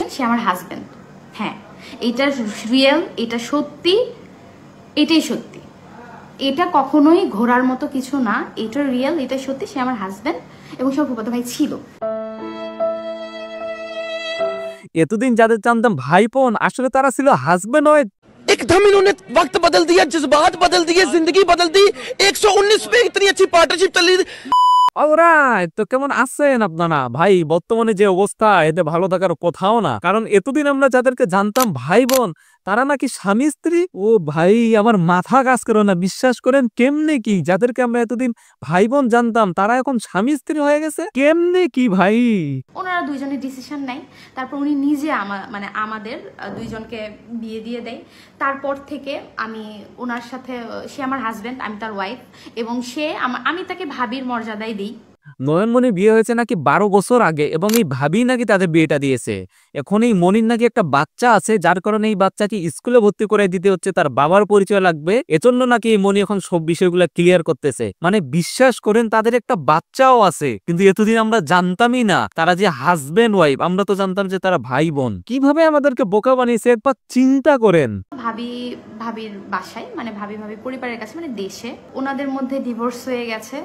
বলছেন সে আমার হাজব্যান্ড হ্যাঁ এটা রিয়েল এটা সত্যি এটাই সত্যি এটা কখনোই ঘোরার মতো কিছু না এটা রিয়েল এটা সত্যি সে আমার হাজব্যান্ড এবং সব ফুফাতো ভাই ছিল এতদিন যাদের জানতাম ভাই বোন আসলে তারা ছিল হাজব্যান্ড হয় একদম इन्होंने वक्त बदल दिया जज्बात बदल दिए जिंदगी बदल दी 119 पे इतनी अच्छी पार्टनरशिप चली অলরাইট তো কেমন আছেন আপনারা ভাই বর্তমানে যে অবস্থা এতে ভালো থাকার কথাও না কারণ এতদিন আমরা যাদেরকে জানতাম ভাই বোন তারা নাকি স্বামী স্ত্রী ও ভাই আমার মাথা কাজ করো না বিশ্বাস করেন কেমনে কি যাদেরকে আমরা এতদিন ভাই বোন জানতাম তারা এখন স্বামী স্ত্রী হয়ে গেছে কেমনে কি ভাই ওনারা দুইজনের ডিসিশন নেয় তারপর উনি নিজে আমার মানে আমাদের দুইজনকে বিয়ে দিয়ে দেয় তারপর থেকে আমি ওনার সাথে সে আমার হাজব্যান্ড আমি তার ওয়াইফ এবং সে আমি তাকে ভাবির মর্যাদায় দিই নয়নমণির বিয়ে হয়েছে নাকি বারো বছর আগে এবং এই ভাবি নাকি তাদের বিয়েটা দিয়েছে এখন এই মনির নাকি একটা বাচ্চা আছে যার কারণে এই বাচ্চাকে স্কুলে ভর্তি করে দিতে হচ্ছে তার বাবার পরিচয় লাগবে এজন্য নাকি এই মনি এখন সব বিষয়গুলো ক্লিয়ার করতেছে মানে বিশ্বাস করেন তাদের একটা বাচ্চাও আছে কিন্তু এতদিন আমরা জানতামই না তারা যে হাজবেন্ড ওয়াইফ আমরা তো জানতাম যে তারা ভাই বোন কিভাবে আমাদেরকে বোকা বানিয়েছে একবার চিন্তা করেন ভাবি ভাবির বাসায় মানে ভাবি ভাবি পরিবারের কাছে মানে দেশে ওনাদের মধ্যে ডিভোর্স হয়ে গেছে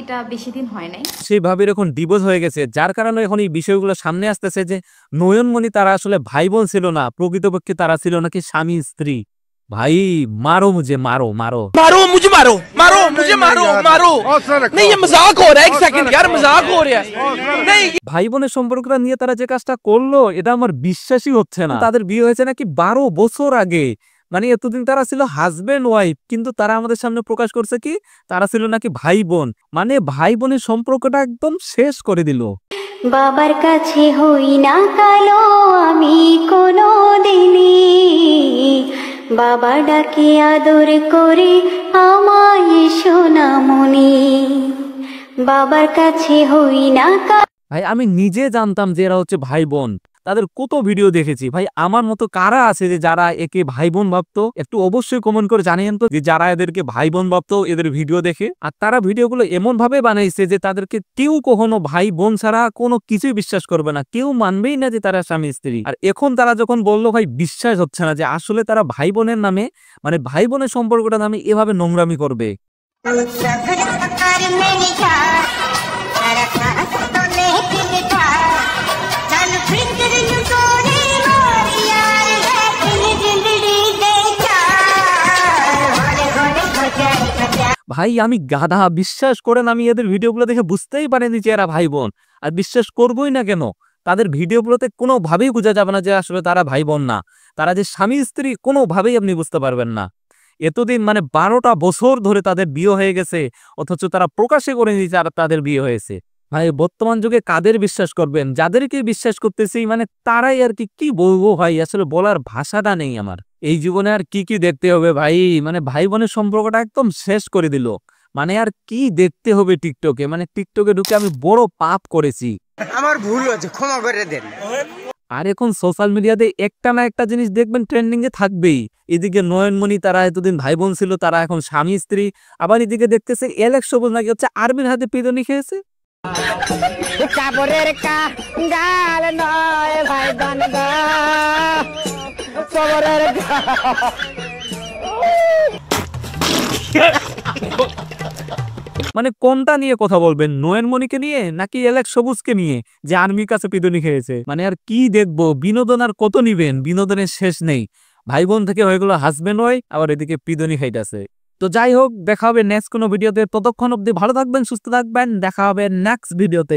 এটা বেশি দিন হয় নাই সেইভাবে এখন ডিভোর্স হয়ে গেছে যার কারণে এখন এই বিষয়গুলো সামনে আসতেছে যে নয়নমণি তারা আসলে ভাই বোন ছিল না প্রকৃতপক্ষে তারা ছিল নাকি স্বামী স্ত্রী ভাই মারো মুজে মারো মারো মারো মুজে মারো মারো মুজে মারো মারো নেই ये मजाक হো রহা है एक सेकंड यार मजाक হো রহা है नहीं ভাই বোনের সম্পর্কটা নিয়ে তারা যে কাজটা করলো এটা আমার বিশ্বাসই হচ্ছে না তাদের বিয়ে হয়েছে নাকি 12 বছর আগে মানে এতদিন তারা ছিল হাজব্যান্ড ওয়াইফ কিন্তু তারা আমাদের সামনে প্রকাশ করছে কি তারা ছিল নাকি ভাই বোন মানে ভাই বোনের সম্পর্কটা একদম শেষ করে দিল বাবার কাছে হই না কালো আমি কোনো দিনই বাবা ডাকে আদর করে আমায় মনি বাবার কাছে হই না ভাই আমি নিজে জানতাম যে এরা হচ্ছে ভাই বোন তাদের কত ভিডিও দেখেছি ভাই আমার মতো কারা আছে যে যারা একে ভাই বোন ভাবতো একটু অবশ্যই কমেন্ট করে জানিয়ে তো যে যারা এদেরকে ভাই বোন ভাবতো এদের ভিডিও দেখে আর তারা ভিডিওগুলো এমন ভাবে বানাইছে যে তাদেরকে কেউ কখনো ভাই বোন ছাড়া কোনো কিছুই বিশ্বাস করবে না কেউ মানবেই না যে তারা স্বামী স্ত্রী আর এখন তারা যখন বললো ভাই বিশ্বাস হচ্ছে না যে আসলে তারা ভাই বোনের নামে মানে ভাই বোনের সম্পর্কটা নামে এভাবে নোংরামি করবে ভাই আমি গাধা বিশ্বাস করেন আমি এদের ভিডিওগুলো দেখে বুঝতেই পারিনি যে এরা ভাই বোন আর বিশ্বাস করবই না কেন তাদের ভিডিওগুলোতে কোনোভাবেই বোঝা যাবে না যে আসলে তারা ভাই বোন না তারা যে স্বামী স্ত্রী কোনোভাবেই আপনি বুঝতে পারবেন না এতদিন মানে বারোটা বছর ধরে তাদের বিয়ে হয়ে গেছে অথচ তারা প্রকাশে করে নিয়েছে আর তাদের বিয়ে হয়েছে ভাই বর্তমান যুগে কাদের বিশ্বাস করবেন যাদেরকে বিশ্বাস করতেছি মানে তারাই আর কি কি বলবো ভাই আসলে বলার ভাষাটা নেই আমার এই জীবনে আর কি কি দেখতে হবে ভাই মানে ভাই বোনের সম্পর্কটা একদম শেষ করে দিল মানে আর কি দেখতে হবে টিকটকে মানে টিকটকে ঢুকে আমি বড় পাপ করেছি আমার ভুল হয়েছে ক্ষমা করে দেন আর এখন সোশ্যাল মিডিয়াতে একটা না একটা জিনিস দেখবেন ট্রেন্ডিংয়ে থাকবেই এদিকে নয়নমণি তারা এতদিন ভাই বোন ছিল তারা এখন স্বামী স্ত্রী আবার এদিকে দেখতেছে এলেক সবুজ নাকি হচ্ছে আর্মির হাতে পিদনি খেয়েছে কাপড়ের নয় ভাই কবরের মানে কোনটা নিয়ে কথা বলবেন নোয়েন মনিকে নিয়ে নাকি এলেক সবুজকে নিয়ে যে আর্মির কাছে পিদনি খেয়েছে মানে আর কি দেখব বিনোদন আর কত নিবেন বিনোদনের শেষ নেই ভাই বোন থেকে হয়ে গেলো হাজবেন্ড হয় আবার এদিকে পিদনি খাইতেছে তো যাই হোক দেখা হবে নেক্সট কোনো ভিডিওতে ততক্ষণ অব্দি ভালো থাকবেন সুস্থ থাকবেন দেখা হবে নেক্সট ভিডিওতে